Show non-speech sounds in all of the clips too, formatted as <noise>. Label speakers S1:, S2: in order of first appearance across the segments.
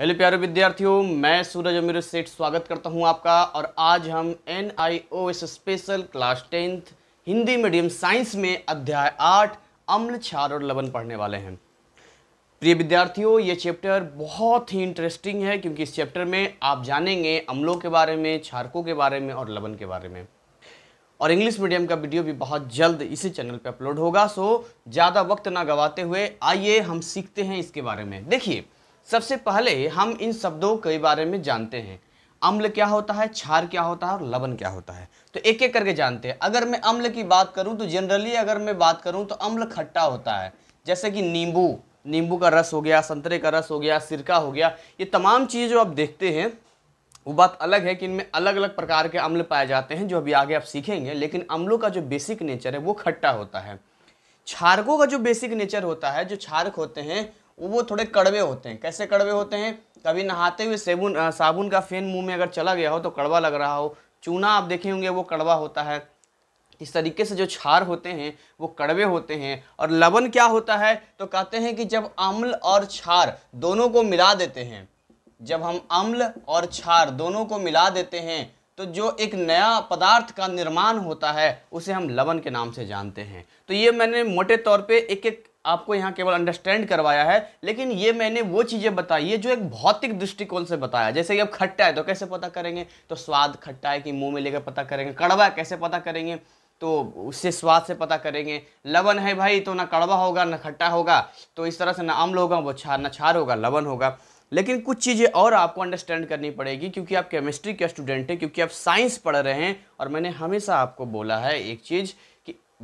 S1: hello प्यारे विद्यार्थियों मैं सूरज अमीर सेठ स्वागत करता हूं आपका और आज हम N I O S special class tenth Hindi medium science में अध्याय आठ अम्ल छार और लवन पढ़ने वाले हैं प्रिय विद्यार्थियों ये चैप्टर बहुत ही इंटरेस्टिंग है क्योंकि इस चैप्टर में आप जानेंगे अम्लों के बारे में छारकों के बारे में और लवन के बारे में और इंग्लिश मीडियम का वीडियो भी बहुत जल्द इसी चैनल पर अपलोड होगा सो ज़्यादा वक्त ना गवाते हुए आइए हम सीखते हैं इसके बारे में देखिए सबसे पहले हम इन शब्दों के बारे में जानते हैं अम्ल क्या होता है क्षार क्या होता है और लवण क्या होता है तो एक एक करके जानते हैं अगर मैं अम्ल की बात करूं तो जनरली अगर मैं बात करूं तो अम्ल खट्टा होता है जैसे कि नींबू नींबू का रस हो गया संतरे का रस हो गया सिरका हो गया ये तमाम चीज़ जो आप देखते हैं वो बात अलग है कि इनमें अलग अलग प्रकार के अम्ल पाए जाते हैं जो अभी आगे आप सीखेंगे लेकिन अम्लों का जो बेसिक नेचर है वो खट्टा होता है छारकों का जो बेसिक नेचर होता है जो छारक होते हैं वो थोड़े कड़वे होते हैं कैसे कड़वे होते हैं कभी नहाते हुए सेबुन साबुन का फेन मुंह में अगर चला गया हो तो कड़वा लग रहा हो चूना आप देखे होंगे वो कड़वा होता है इस तरीके से जो क्षार होते हैं वो कड़वे होते हैं और लवण क्या होता है तो कहते हैं कि जब अम्ल और क्षार दोनों को मिला देते हैं जब हम अम्ल और क्षार दोनों को मिला देते हैं तो जो एक नया पदार्थ का निर्माण होता है उसे हम लवण के नाम से जानते हैं तो ये मैंने मोटे तौर पे एक एक आपको यहाँ केवल अंडरस्टैंड करवाया है लेकिन ये मैंने वो चीज़ें बताई है जो एक भौतिक दृष्टिकोण से बताया जैसे कि अब खट्टा है तो कैसे पता करेंगे तो स्वाद खट्टा है कि मुँह में लेकर पता करेंगे कड़वा है कैसे पता करेंगे तो उससे स्वाद से पता करेंगे लवन है भाई तो ना कड़वा होगा ना खट्टा होगा तो इस तरह से ना अम्ल होगा वो छार ना छार होगा लवन होगा लेकिन कुछ चीज़ें और आपको अंडरस्टैंड करनी पड़ेगी क्योंकि आप केमिस्ट्री के स्टूडेंट हैं क्योंकि आप साइंस पढ़ रहे हैं और मैंने हमेशा आपको बोला है एक चीज़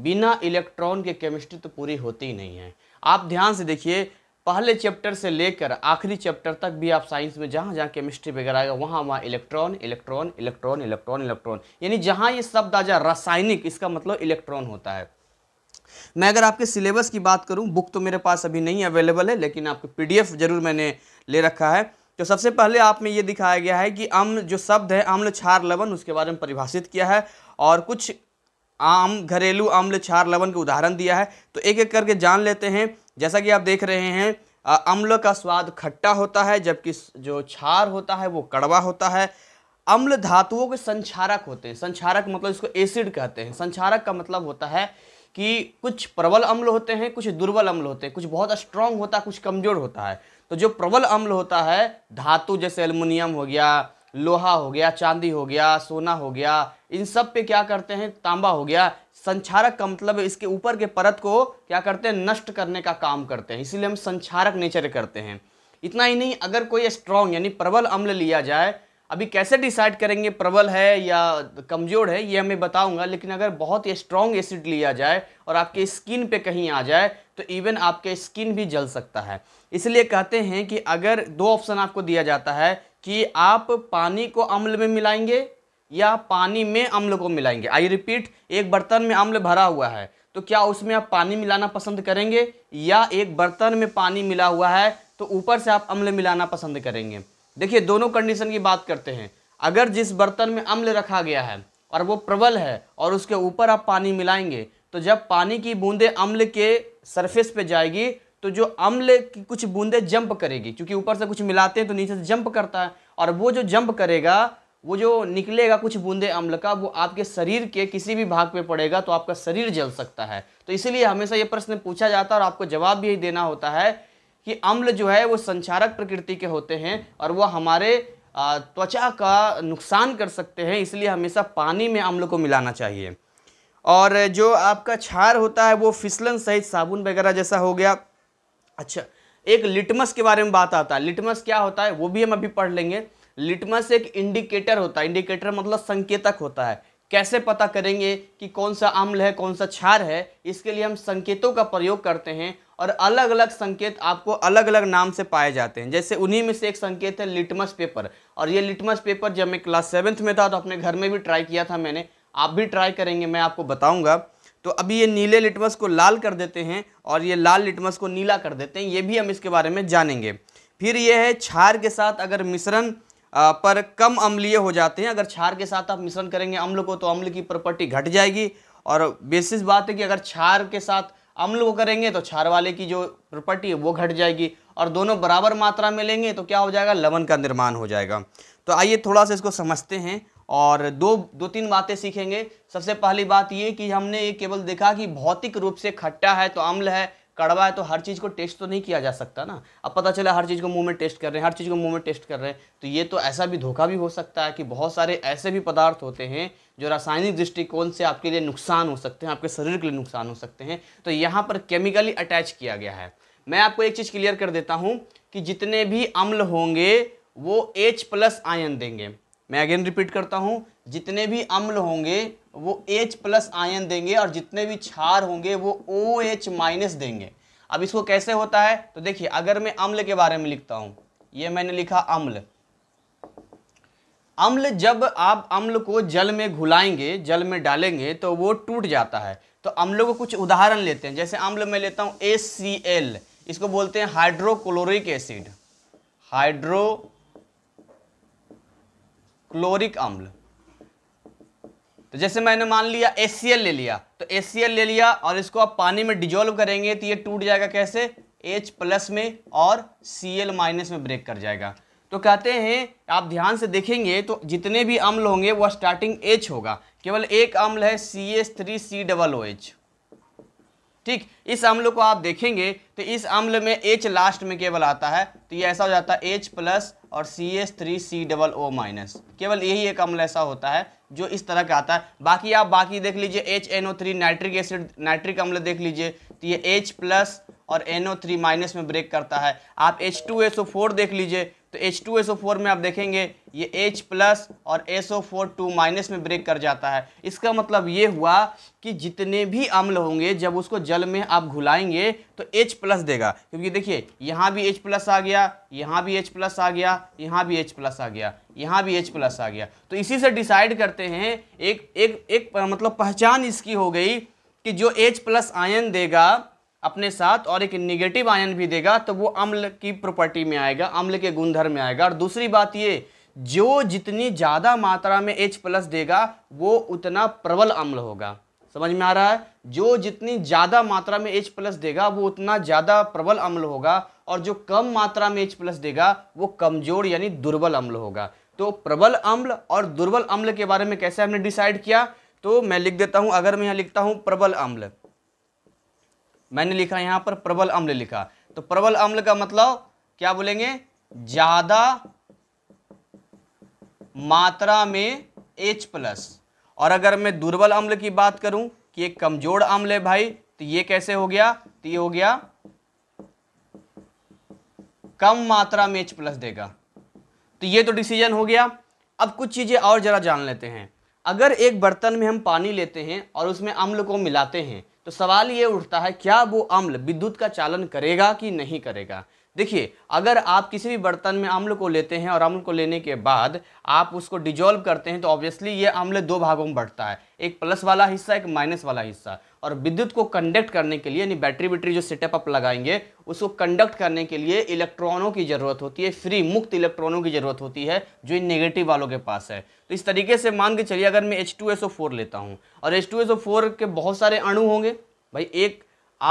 S1: बिना इलेक्ट्रॉन के केमिस्ट्री तो पूरी होती ही नहीं है आप ध्यान से देखिए पहले चैप्टर से लेकर आखिरी चैप्टर तक भी आप साइंस में जहाँ जहाँ केमिस्ट्री वगैरह आएगा वहाँ वहाँ electron electron electron electron electron यानी जहाँ ये शब्द आ जाए रासायनिक इसका मतलब इलेक्ट्रॉन होता है मैं अगर आपके सिलेबस की बात करूँ बुक तो मेरे पास अभी नहीं अवेलेबल है लेकिन आपको पी जरूर मैंने ले रखा है तो सबसे पहले आप में ये दिखाया गया है कि अम्ल जो शब्द है अम्ल क्षार लवण उसके बारे में परिभाषित किया है और कुछ आम घरेलू अम्ल क्षार लवण के उदाहरण दिया है तो एक एक करके जान लेते हैं जैसा कि आप देख रहे हैं अम्ल का स्वाद खट्टा होता है जबकि जो क्षार होता है वो कड़वा होता है अम्ल धातुओं के संक्षारक होते हैं संक्षारक मतलब इसको एसिड कहते हैं संक्षारक का मतलब होता है कि कुछ प्रबल अम्ल होते हैं कुछ दुर्बल अम्ल होते हैं कुछ बहुत स्ट्रांग होता है कुछ कमज़ोर होता है तो जो प्रबल अम्ल होता है धातु जैसे एल्युमिनियम हो गया लोहा हो गया चांदी हो गया सोना हो गया इन सब पे क्या करते हैं तांबा हो गया संचारक का मतलब इसके ऊपर के परत को क्या करते हैं नष्ट करने का काम करते हैं इसीलिए हम संचारक नेचर करते हैं इतना ही नहीं अगर कोई स्ट्रॉन्ग यानी प्रबल अम्ल लिया जाए अभी कैसे डिसाइड करेंगे प्रबल है या कमज़ोर है ये हमें बताऊंगा लेकिन अगर बहुत ही स्ट्रांग एसिड लिया जाए और आपके स्किन पे कहीं आ जाए तो इवन आपके स्किन भी जल सकता है इसलिए कहते हैं कि अगर दो ऑप्शन आपको दिया जाता है कि आप पानी को अम्ल में मिलाएंगे या पानी में अम्ल को मिलाएंगे आई रिपीट एक बर्तन में अम्ल भरा हुआ है तो क्या उसमें आप पानी मिलाना पसंद करेंगे या एक बर्तन में पानी मिला हुआ है तो ऊपर से आप अम्ल मिलाना पसंद करेंगे देखिए दोनों कंडीशन की बात करते हैं अगर जिस बर्तन में अम्ल रखा गया है और वो प्रबल है और उसके ऊपर आप पानी मिलाएंगे तो जब पानी की बूंदें अम्ल के सरफेस पे जाएगी तो जो अम्ल की कुछ बूंदे जंप करेगी क्योंकि ऊपर से कुछ मिलाते हैं तो नीचे से जंप करता है और वो जो जंप करेगा वो जो निकलेगा कुछ बूंदे अम्ल का वो आपके शरीर के किसी भी भाग पे पड़ेगा तो आपका शरीर जल सकता है तो इसीलिए हमेशा ये प्रश्न पूछा जाता है और आपको जवाब भी यही देना होता है कि अम्ल जो है वो संचारक प्रकृति के होते हैं और वह हमारे त्वचा का नुकसान कर सकते हैं इसलिए हमेशा पानी में अम्ल को मिलाना चाहिए और जो आपका छार होता है वो फिसलन सहित साबुन वगैरह जैसा हो गया अच्छा एक लिटमस के बारे में बात आता है लिटमस क्या होता है वो भी हम अभी पढ़ लेंगे लिटमस एक इंडिकेटर होता है इंडिकेटर मतलब संकेतक होता है कैसे पता करेंगे कि कौन सा अम्ल है कौन सा क्षार है इसके लिए हम संकेतों का प्रयोग करते हैं और अलग अलग संकेत आपको अलग अलग नाम से पाए जाते हैं जैसे उन्हीं में से एक संकेत है लिटमस पेपर और ये लिटमस पेपर जब मैं क्लास सेवन्थ में था तो अपने घर में भी ट्राई किया था मैंने आप भी ट्राई करेंगे मैं आपको बताऊँगा तो अभी ये नीले लिटमस को लाल कर देते हैं और ये लाल लिटमस को नीला कर देते हैं ये भी हम इसके बारे में जानेंगे फिर ये है छार के साथ अगर मिश्रण पर कम अम्लीय हो जाते हैं अगर छार के साथ आप मिश्रण करेंगे अम्ल को तो अम्ल की प्रॉपर्टी घट जाएगी और बेसिस बात है कि अगर छार के साथ अम्ल को करेंगे तो छार वाले की जो प्रॉपर्टी है वो घट जाएगी और दोनों बराबर मात्रा में लेंगे तो क्या हो जाएगा लवण का निर्माण हो जाएगा तो आइए थोड़ा सा इसको समझते हैं और दो दो तीन बातें सीखेंगे सबसे पहली बात ये कि हमने ये केवल देखा कि भौतिक रूप से खट्टा है तो अम्ल है कड़वा है तो हर चीज़ को टेस्ट तो नहीं किया जा सकता ना अब पता चला हर चीज़ को मुंह में टेस्ट कर रहे हैं हर चीज़ को मुंह में टेस्ट कर रहे हैं तो ये तो ऐसा भी धोखा भी हो सकता है कि बहुत सारे ऐसे भी पदार्थ होते हैं जो रासायनिक दृष्टिकोण से आपके लिए नुकसान हो सकते हैं आपके शरीर के लिए नुकसान हो सकते हैं तो यहाँ पर केमिकली अटैच किया गया है मैं आपको एक चीज़ क्लियर कर देता हूँ कि जितने भी अम्ल होंगे वो एच प्लस आयन देंगे मैं अगेन रिपीट करता हूँ जितने भी अम्ल होंगे वो एच प्लस आयन देंगे और जितने भी क्षार होंगे वो ओ एच माइनस देंगे अब इसको कैसे होता है तो देखिए अगर मैं अम्ल के बारे में लिखता हूँ ये मैंने लिखा अम्ल अम्ल जब आप अम्ल को जल में घुलाएंगे जल में डालेंगे तो वो टूट जाता है तो अम्लों को कुछ उदाहरण लेते हैं जैसे अम्ल मैं लेता हूँ ए इसको बोलते हैं हाइड्रोक्लोरिक एसिड हाइड्रो क्लोरिक अम्ल तो जैसे मैंने मान लिया एस ले लिया तो एस ले लिया और इसको आप पानी में डिजोल्व करेंगे तो ये टूट जाएगा कैसे H प्लस में और Cl माइनस में ब्रेक कर जाएगा तो कहते हैं आप ध्यान से देखेंगे तो जितने भी अम्ल होंगे वह स्टार्टिंग H होगा केवल एक अम्ल है C S three C double O H ठीक इस अम्ल को आप देखेंगे तो इस अम्ल में एच लास्ट में केवल आता है तो ये ऐसा हो जाता है एच प्लस और C S three C double O minus केवल यही एक अम्ल ऐसा होता है जो इस तरह का आता है बाकी आप बाकी देख लीजिए H N O three nitric acid नाइट्रिक अम्ल देख लीजिए तो ये एच प्लस और एन ओ थ्री माइनस में ब्रेक करता है आप H two S O four देख लीजिए तो H two S O four में आप देखेंगे ये H प्लस और S O four two minus में ब्रेक कर जाता है इसका मतलब ये हुआ कि जितने भी अम्ल होंगे जब उसको जल में आप घुलाएंगे तो H प्लस देगा क्योंकि देखिए यहाँ भी H प्लस आ गया यहाँ भी H प्लस आ गया यहाँ भी H प्लस आ गया यहाँ भी H प्लस आ गया तो इसी से डिसाइड करते हैं एक एक एक मतलब पहचान इसकी हो गई कि जो H प्लस आयन देगा अपने साथ और एक निगेटिव आयन भी देगा तो वो अम्ल की प्रॉपर्टी में आएगा अम्ल के गुणधर्म में आएगा और दूसरी बात ये जो जितनी ज़्यादा मात्रा में H प्लस देगा वो उतना प्रबल अम्ल होगा समझ में आ रहा है जो जितनी ज़्यादा मात्रा में H प्लस देगा वो उतना ज़्यादा प्रबल अम्ल होगा और जो कम मात्रा में H प्लस देगा वो कमज़ोर यानी दुर्बल अम्ल होगा तो प्रबल अम्ल और दुर्बल अम्ल के बारे में कैसे हमने डिसाइड किया तो मैं लिख देता हूँ अगर मैं यहाँ लिखता हूँ प्रबल अम्ल मैंने लिखा यहाँ पर प्रबल अम्ल लिखा तो प्रबल अम्ल का मतलब क्या बोलेंगे ज़्यादा मात्रा में एच प्लस और अगर मैं दुर्बल अम्ल की बात करूं कि एक कमजोर अम्ल है भाई तो ये कैसे हो गया तो ये हो गया कम मात्रा में एच प्लस देगा तो ये तो डिसीजन हो गया अब कुछ चीज़ें और ज़रा जान लेते हैं अगर एक बर्तन में हम पानी लेते हैं और उसमें अम्ल को मिलाते हैं तो सवाल ये उठता है क्या वो अम्ल विद्युत का चालन करेगा कि नहीं करेगा देखिए अगर आप किसी भी बर्तन में अम्ल को लेते हैं और अम्ल को लेने के बाद आप उसको डिजोल्व करते हैं तो ऑब्वियसली ये अम्ल दो भागों में बढ़ता है एक प्लस वाला हिस्सा एक माइनस वाला हिस्सा और विद्युत को कंडक्ट करने के लिए यानी बैटरी बैटरी जो सेटअप आप लगाएंगे उसको कंडक्ट करने के लिए इलेक्ट्रॉनों की ज़रूरत होती है फ्री मुक्त इलेक्ट्रॉनों की ज़रूरत होती है जो इन नेगेटिव वालों के पास है तो इस तरीके से मान के चलिए अगर मैं H2SO4 लेता हूँ और H2SO4 के बहुत सारे अणु होंगे भाई एक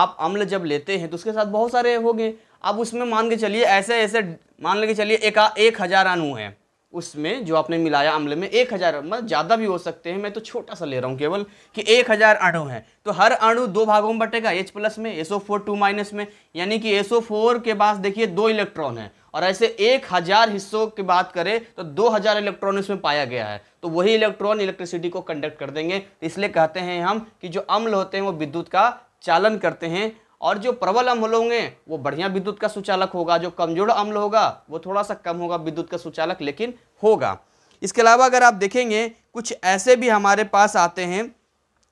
S1: आप अम्ल जब लेते हैं तो उसके साथ बहुत सारे होंगे अब उसमें मान के चलिए ऐसे ऐसे मान लेके चलिए एक, एक हज़ार अणु हैं उसमें जो आपने मिलाया अम्ल में एक हज़ार मतलब ज़्यादा भी हो सकते हैं मैं तो छोटा सा ले रहा हूँ केवल कि एक हज़ार अणु हैं तो हर अणु दो भागों में बटेगा एच प्लस में एसओ फोर टू माइनस में यानी कि एसओ फोर के पास देखिए दो इलेक्ट्रॉन हैं और ऐसे एक हज़ार हिस्सों की बात करें तो दो हज़ार इलेक्ट्रॉन इसमें पाया गया है तो वही इलेक्ट्रॉन इलेक्ट्रिसिटी को कंडक्ट कर देंगे इसलिए कहते हैं हम कि जो अम्ल होते हैं वो विद्युत का चालन करते हैं और जो प्रबल अम्ल होंगे वो बढ़िया विद्युत का सुचालक होगा जो कमजोर अम्ल होगा वो थोड़ा सा कम होगा विद्युत का सुचालक लेकिन होगा इसके अलावा अगर आप देखेंगे कुछ ऐसे भी हमारे पास आते हैं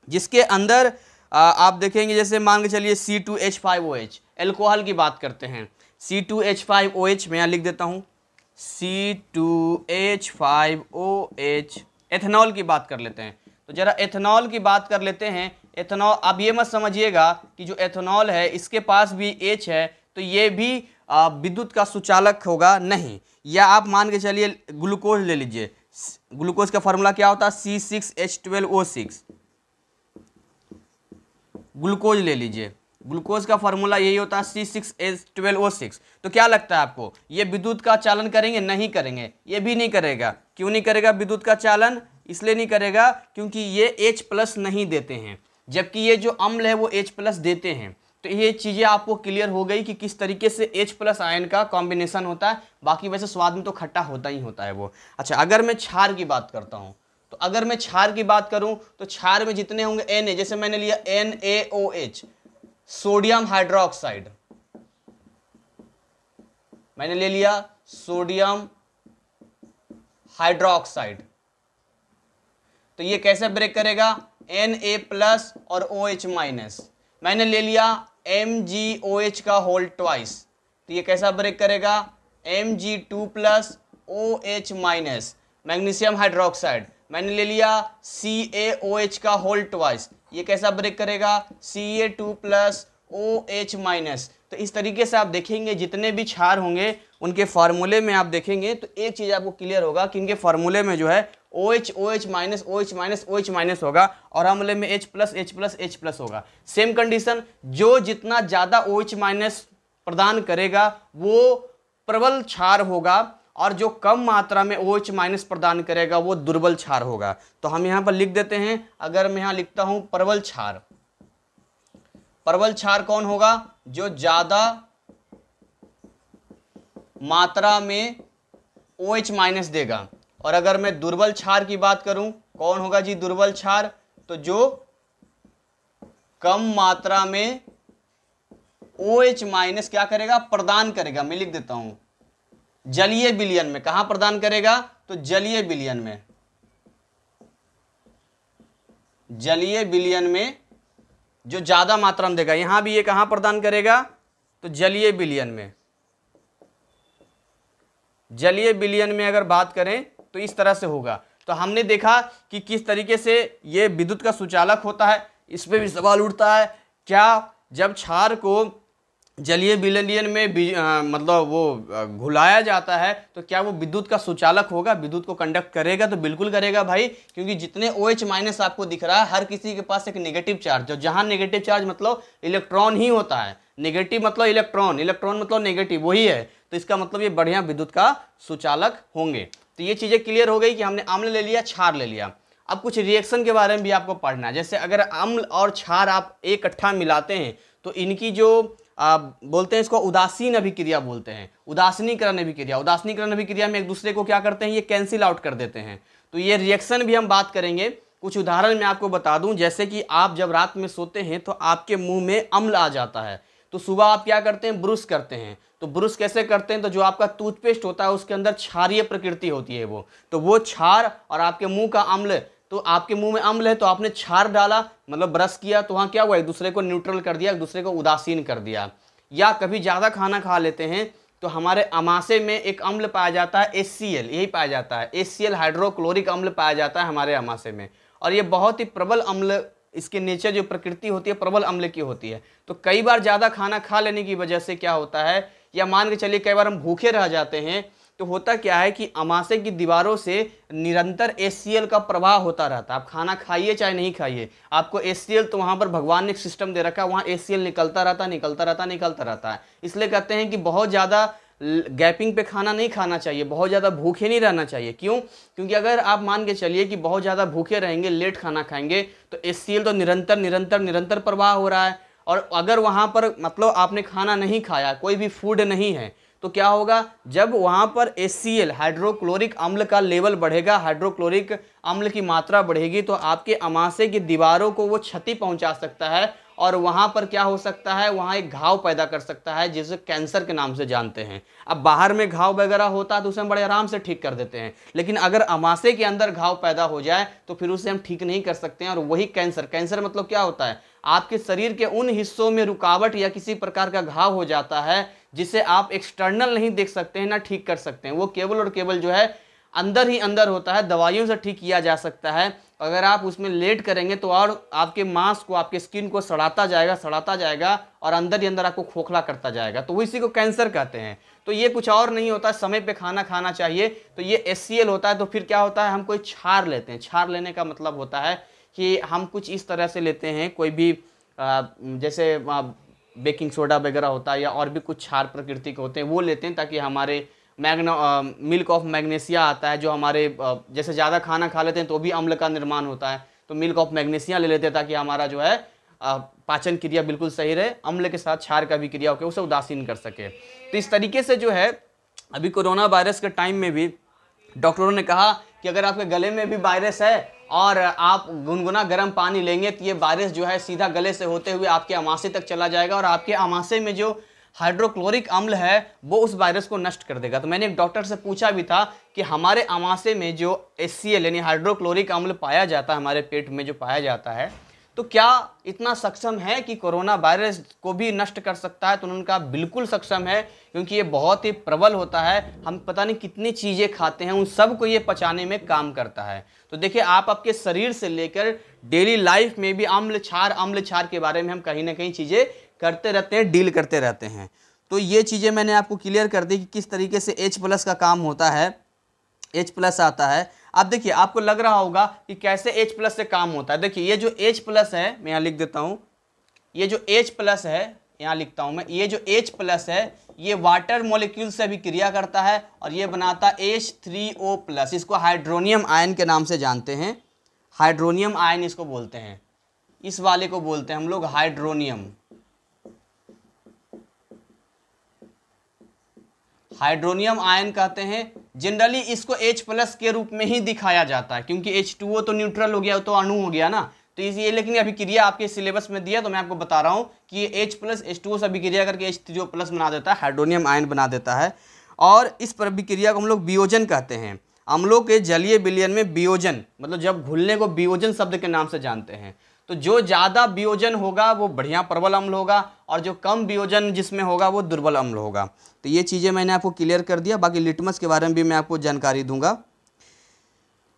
S1: जिसके अंदर आप देखेंगे जैसे मान के चलिए C two H five O H alcohol की बात करते हैं C two H five O H मैं यहाँ लिख देता हूँ C two H five O H ethanol की बात कर लेते हैं तो ज़रा एथेनॉल की बात कर लेते हैं एथेनॉल अब ये मत समझिएगा कि जो एथेनॉल है इसके पास भी एच है तो ये भी विद्युत का सुचालक होगा नहीं या आप मान के चलिए ग्लूकोज ले लीजिए ग्लूकोज का फार्मूला क्या होता है C six H twelve O six glucose ले लीजिए ग्लूकोज का फार्मूला यही होता है C six H twelve O six तो क्या लगता है आपको ये विद्युत का चालन करेंगे नहीं करेंगे ये भी नहीं करेगा क्यों नहीं करेगा विद्युत का चालन इसलिए नहीं करेगा क्योंकि ये H प्लस नहीं देते हैं जबकि ये जो अम्ल है वो एच प्लस देते हैं तो ये चीज़ें आपको क्लियर हो गई कि किस तरीके से H प्लस आयन का कॉम्बिनेशन होता है बाकी वैसे स्वाद में तो खट्टा होता ही होता है वो अच्छा अगर मैं छार की बात करता हूँ तो अगर मैं छार की बात करूँ तो छार में जितने होंगे एन ए जैसे मैंने लिया N A O H sodium hydroxide मैंने ले लिया सोडियम हाइड्रोक्साइड तो ये कैसे ब्रेक करेगा एन ए प्लस और ओ एच माइनस मैंने ले लिया एम जी ओ एच का होल ट्वाइस तो ये कैसा ब्रेक करेगा M G two plus O H minus magnesium hydroxide मैंने ले लिया सी ए ओ एच का होल ट्वाइस ये कैसा ब्रेक करेगा C A two plus O H minus तो इस तरीके से आप देखेंगे जितने भी क्षार होंगे उनके फार्मूले में आप देखेंगे तो एक चीज़ आपको क्लियर होगा कि इनके फार्मूले में जो है O H O H minus O H minus O H minus होगा और हमले में H plus H plus H plus होगा सेम कंडीशन जो जितना ज़्यादा ओ एच माइनस प्रदान करेगा वो प्रबल क्षार होगा और जो कम मात्रा में ओ एच माइनस प्रदान करेगा वो दुर्बल क्षार होगा तो हम यहाँ पर लिख देते हैं अगर मैं यहाँ लिखता हूँ प्रबल क्षार प्रबल क्षार कौन होगा जो ज़्यादा मात्रा में ओ एच माइनस देगा और अगर मैं दुर्बल क्षार की बात करूं कौन होगा जी दुर्बल क्षार तो जो कम मात्रा में ओ एच माइनस क्या करेगा प्रदान करेगा मैं लिख देता हूं जलीय बिलियन में कहा प्रदान करेगा तो जलीय बिलियन में जलीय बिलियन में जो ज्यादा मात्रा में देगा यहां भी ये कहां प्रदान करेगा तो जलीय बिलियन में जलीय बिलियन में अगर बात करें तो इस तरह से होगा तो हमने देखा कि किस तरीके से ये विद्युत का सुचालक होता है इस पर भी सवाल उठता है क्या जब क्षार को जलीय विलयन में आ, मतलब वो घुलाया जाता है तो क्या वो विद्युत का सुचालक होगा विद्युत को कंडक्ट करेगा तो बिल्कुल करेगा भाई क्योंकि जितने ओ OH एच माइनस आपको दिख रहा है हर किसी के पास एक नेगेटिव चार्ज और जहाँ नेगेटिव चार्ज मतलब इलेक्ट्रॉन ही होता है नेगेटिव मतलब इलेक्ट्रॉन इलेक्ट्रॉन मतलब नेगेटिव वही है तो इसका मतलब ये बढ़िया विद्युत का सुचालक होंगे तो ये चीज़ें क्लियर हो गई कि हमने अम्ल ले लिया छार ले लिया अब कुछ रिएक्शन के बारे में भी आपको पढ़ना है जैसे अगर अम्ल और छार आप इकट्ठा मिलाते हैं तो इनकी जो आ, बोलते हैं इसको उदासीन अभिक्रिया बोलते हैं उदासीनीकरण अभिक्रिया उदासीनीकरण अभिक्रिया में एक दूसरे को क्या करते हैं ये कैंसिल आउट कर देते हैं तो ये रिएक्शन भी हम बात करेंगे कुछ उदाहरण मैं आपको बता दूं जैसे कि आप जब रात में सोते हैं तो आपके मुंह में अम्ल आ जाता है तो सुबह आप क्या करते हैं ब्रुश करते हैं तो ब्रुश कैसे करते हैं तो जो आपका टूथपेस्ट होता है उसके अंदर क्षारीय प्रकृति होती है वो तो वो क्षार और आपके मुंह का अम्ल तो आपके मुंह में अम्ल है तो आपने क्षार डाला मतलब ब्रश किया तो वहाँ क्या हुआ एक दूसरे को न्यूट्रल कर दिया एक दूसरे को उदासीन कर दिया या कभी ज़्यादा खाना खा लेते हैं तो हमारे अमाशे में एक अम्ल पाया जाता है एस यही पाया जाता है एस हाइड्रोक्लोरिक अम्ल पाया जाता है हमारे अमाशे में और ये बहुत ही प्रबल अम्ल इसके नेचर जो प्रकृति होती है प्रबल अम्ल की होती है तो कई बार ज़्यादा खाना खा लेने की वजह से क्या होता है या मान के चलिए कई बार हम भूखे रह जाते हैं तो होता क्या है कि अमाशय की दीवारों से निरंतर एस का प्रवाह होता रहता है आप खाना खाइए चाहे नहीं खाइए आपको एस तो वहाँ पर भगवान ने एक सिस्टम दे रखा है वहाँ एस निकलता रहता निकलता रहता निकलता रहता है इसलिए कहते हैं कि बहुत ज़्यादा गैपिंग पे खाना नहीं खाना चाहिए बहुत ज़्यादा भूखे नहीं रहना चाहिए क्यों क्योंकि अगर आप मान के चलिए कि बहुत ज़्यादा भूखे रहेंगे लेट खाना खाएंगे तो एस तो निरंतर निरंतर निरंतर प्रवाह हो रहा है और अगर वहाँ पर मतलब आपने खाना नहीं खाया कोई भी फूड नहीं है तो क्या होगा जब वहाँ पर एस हाइड्रोक्लोरिक अम्ल का लेवल बढ़ेगा हाइड्रोक्लोरिक अम्ल की मात्रा बढ़ेगी तो आपके अमाशे की दीवारों को वो क्षति पहुँचा सकता है और वहाँ पर क्या हो सकता है वहाँ एक घाव पैदा कर सकता है जिसे कैंसर के नाम से जानते हैं अब बाहर में घाव वगैरह होता है तो उसे हम बड़े आराम से ठीक कर देते हैं लेकिन अगर अमासे के अंदर घाव पैदा हो जाए तो फिर उसे हम ठीक नहीं कर सकते हैं और वही कैंसर कैंसर मतलब क्या होता है आपके शरीर के उन हिस्सों में रुकावट या किसी प्रकार का घाव हो जाता है जिसे आप एक्सटर्नल नहीं देख सकते हैं ना ठीक कर सकते हैं वो केवल और केवल जो है अंदर ही अंदर होता है दवाइयों से ठीक किया जा सकता है अगर आप उसमें लेट करेंगे तो और आपके मांस को आपके स्किन को सड़ाता जाएगा सड़ाता जाएगा और अंदर ही अंदर आपको खोखला करता जाएगा तो वो इसी को कैंसर कहते हैं तो ये कुछ और नहीं होता समय पे खाना खाना चाहिए तो ये एस होता है तो फिर क्या होता है हम कोई छार लेते हैं छार लेने का मतलब होता है कि हम कुछ इस तरह से लेते हैं कोई भी आ, जैसे बेकिंग सोडा वगैरह होता है या और भी कुछ छार प्रकृति के होते हैं वो लेते हैं ताकि हमारे मैग्नो मिल्क ऑफ मैग्नेसिया आता है जो हमारे जैसे ज़्यादा खाना खा लेते हैं तो भी अम्ल का निर्माण होता है तो मिल्क ऑफ मैग्नेसिया ले लेते हैं ताकि हमारा जो है पाचन क्रिया बिल्कुल सही रहे अम्ल के साथ क्षार का भी क्रिया होकर उसे उदासीन कर सके तो इस तरीके से जो है अभी कोरोना वायरस के टाइम में भी डॉक्टरों ने कहा कि अगर आपके गले में भी वायरस है और आप गुनगुना गर्म पानी लेंगे तो ये वायरस जो है सीधा गले से होते हुए आपके अमाशे तक चला जाएगा और आपके अमाशे में जो हाइड्रोक्लोरिक अम्ल है वो उस वायरस को नष्ट कर देगा तो मैंने एक डॉक्टर से पूछा भी था कि हमारे अमाशे में जो एस सी एल यानी हाइड्रोक्लोरिक अम्ल पाया जाता है हमारे पेट में जो पाया जाता है तो क्या इतना सक्षम है कि कोरोना वायरस को भी नष्ट कर सकता है तो उन्होंने कहा बिल्कुल सक्षम है क्योंकि ये बहुत ही प्रबल होता है हम पता नहीं कितनी चीज़ें खाते हैं उन सब को ये पचाने में काम करता है तो देखिए आप आपके शरीर से लेकर डेली लाइफ में भी अम्ल छार अम्ल छार के बारे में हम कहीं ना कहीं चीज़ें करते रहते हैं डील करते रहते हैं तो ये चीज़ें मैंने आपको क्लियर कर दी कि किस तरीके से एच प्लस का काम होता है एच प्लस आता है अब देखिए आपको लग रहा होगा कि कैसे एच प्लस से काम होता है देखिए ये जो एच प्लस है मैं यहाँ लिख देता हूँ ये जो एच प्लस है यहाँ लिखता हूँ मैं ये जो एच प्लस है ये वाटर मोलिक्यूल से भी क्रिया करता है और ये बनाता है एच थ्री ओ प्लस इसको हाइड्रोनियम आयन के नाम से जानते हैं हाइड्रोनियम आयन इसको बोलते हैं इस वाले को बोलते हैं हम लोग हाइड्रोनियम हाइड्रोनियम आयन कहते हैं जनरली इसको एच प्लस के रूप में ही दिखाया जाता है क्योंकि एच टू ओ तो न्यूट्रल हो गया तो अणु हो गया ना तो इसी लेकिन अभिक्रिया आपके सिलेबस में दिया तो मैं आपको बता रहा हूँ कि एच प्लस एच टू से अभिक्रिया करके एच थ्री प्लस बना देता है हाइड्रोनियम आयन बना देता है और इस पर अभिक्रिया को हम लोग बियोजन कहते हैं अम्लों के जलीय विलयन में बियोजन मतलब जब घुलने को बियोजन शब्द के नाम से जानते हैं तो जो ज़्यादा वियोजन होगा वो बढ़िया प्रबल अम्ल होगा और जो कम वियोजन जिसमें होगा वो दुर्बल अम्ल होगा तो ये चीज़ें मैंने आपको क्लियर कर दिया बाकी लिटमस के बारे में भी मैं आपको जानकारी दूंगा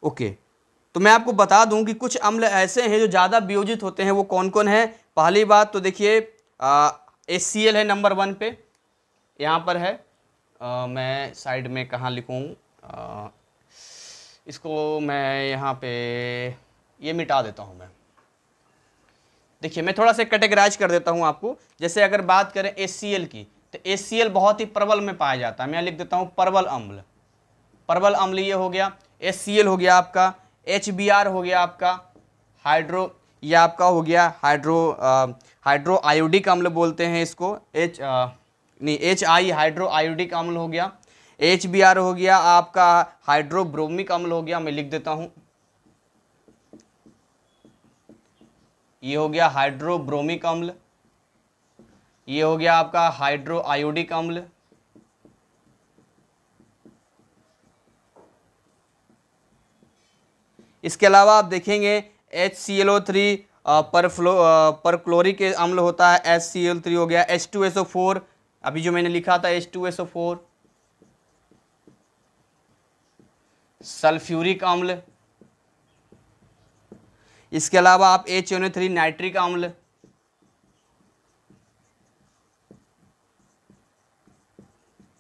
S1: ओके तो मैं आपको बता दूं कि कुछ अम्ल ऐसे हैं जो ज़्यादा वियोजित होते हैं वो कौन कौन है पहली बात तो देखिए एस सी एल है नंबर वन पे यहाँ पर है आ, मैं साइड में कहाँ लिखूँ इसको मैं यहाँ पे ये मिटा देता हूँ मैं देखिए मैं थोड़ा सा कैटेगराइज कर देता हूँ आपको जैसे अगर बात करें एस की तो एस बहुत ही प्रबल में पाया जाता है मैं लिख देता हूँ प्रबल अम्ल प्रबल अम्ल ये हो गया एस हो गया आपका एच हो गया आपका हाइड्रो ये आपका हो गया हाइड्रो हाइड्रो आयोडिक अम्ल बोलते हैं इसको एच नहीं एच आई हाइड्रो आयोडिक अम्ल हो गया एच हो गया आपका हाइड्रोब्रोमिक अम्ल हो गया मैं लिख देता हूँ ये हो गया हाइड्रोब्रोमिक अम्ल ये हो गया आपका हाइड्रो आयोडिक अम्ल इसके अलावा आप देखेंगे H C L O three पर फ्लो पर क्लोरिक अम्ल होता है एच सी एल थ्री हो गया H two S O four अभी जो मैंने लिखा था H two S O four sulphuric अम्ल इसके अलावा आप एच थ्री नाइट्रिक अम्ल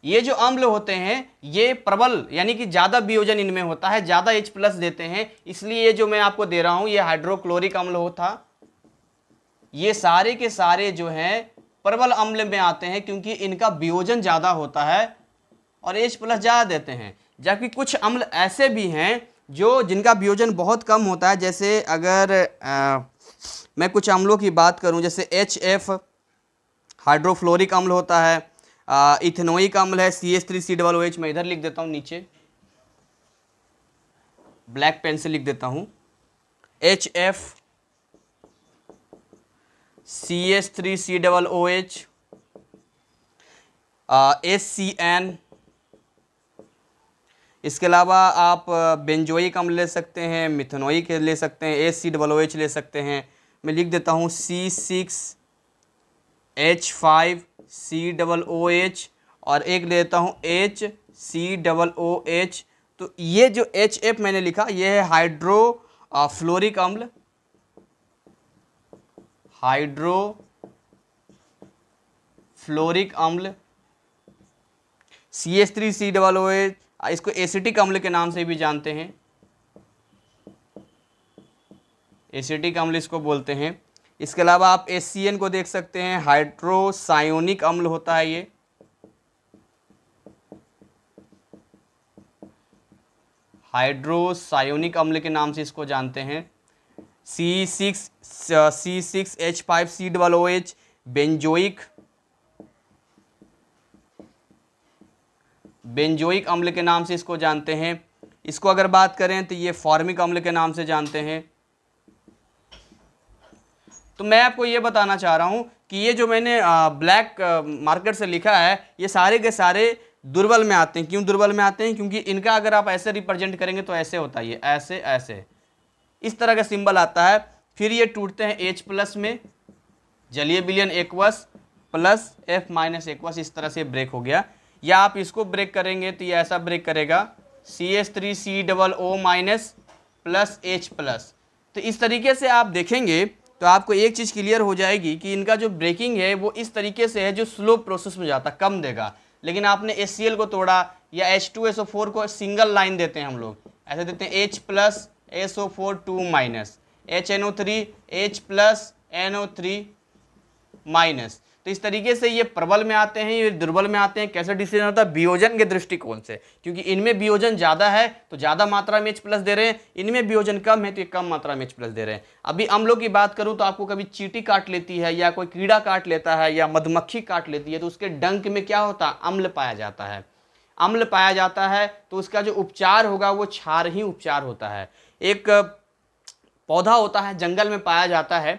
S1: ये जो अम्ल होते हैं ये प्रबल यानी कि ज़्यादा वियोजन इनमें होता है ज़्यादा एच प्लस देते हैं इसलिए ये जो मैं आपको दे रहा हूँ ये हाइड्रोक्लोरिक अम्ल होता ये सारे के सारे जो हैं प्रबल अम्ल में आते हैं क्योंकि इनका वियोजन ज़्यादा होता है और एच प्लस ज़्यादा देते हैं जबकि कुछ अम्ल ऐसे भी हैं जो जिनका वियोजन बहुत कम होता है जैसे अगर आ, मैं कुछ अम्लों की बात करूं जैसे एच एफ हाइड्रोफ्लोरिक अम्ल होता है इथेनोइक अम्ल है C S three C double O H मैं इधर लिख देता हूं नीचे ब्लैक पेन से लिख देता हूं H F C S three C double O H S C N इसके अलावा आप बेंजोइक अम्ल ले सकते हैं मिथनोइक ले सकते हैं ए सी डबल एच ले सकते हैं मैं लिख देता हूँ C six H five C double O H और एक ले देता हूँ H C double O H तो ये जो एच एफ मैंने लिखा ये है हाइड्रो फ्लोरिक अम्ल हाइड्रो फ्लोरिक अम्ल C S three C double O H इसको एसिटिक अम्ल के नाम से भी जानते हैं एसिटिक अम्ल इसको बोलते हैं इसके अलावा आप एस को देख सकते हैं हाइड्रोसायोनिक अम्ल होता है ये हाइड्रोसायोनिक अम्ल के नाम से इसको जानते हैं C six C six H five C double O H benzoic benzoic अम्ल के नाम से इसको जानते हैं इसको अगर बात करें तो ये फॉर्मिक अम्ल के नाम से जानते हैं तो मैं आपको ये बताना चाह रहा हूँ कि ये जो मैंने ब्लैक मार्केट से लिखा है ये सारे के सारे दुर्बल में आते हैं क्यों दुर्बल में आते हैं क्योंकि इनका अगर आप ऐसे रिप्रेजेंट करेंगे तो ऐसे होता है ऐसे ऐसे इस तरह का सिंबल आता है फिर ये टूटते हैं एच प्लस में जलीय बिलियन aqueous plus F minus aqueous इस तरह से ब्रेक हो गया या आप इसको ब्रेक करेंगे तो ये ऐसा ब्रेक करेगा C S three C double O minus plus H plus तो इस तरीके से आप देखेंगे तो आपको एक चीज़ क्लियर हो जाएगी कि इनका जो ब्रेकिंग है वो इस तरीके से है जो स्लो प्रोसेस में जाता कम देगा लेकिन आपने एस को तोड़ा या H two S O four को सिंगल लाइन देते हैं हम लोग ऐसे देते हैं H plus S O four two minus H N O three H plus N O three minus तो इस तरीके से ये प्रबल में आते हैं ये दुर्बल में आते हैं कैसे डिसीजन होता है वियोजन के दृष्टिकोण से क्योंकि इनमें वियोजन ज़्यादा है तो ज़्यादा मात्रा में एच प्लस दे रहे हैं इनमें वियोजन कम है तो ये कम मात्रा में एच प्लस दे रहे हैं अभी अम्लों की बात करूँ तो आपको कभी चीटी काट लेती है या कोई कीड़ा काट लेता है या मधुमक्खी काट लेती है तो उसके डंक में क्या होता है अम्ल पाया जाता है अम्ल पाया जाता है तो उसका जो उपचार होगा वो क्षार ही उपचार होता है एक पौधा होता है जंगल में पाया जाता है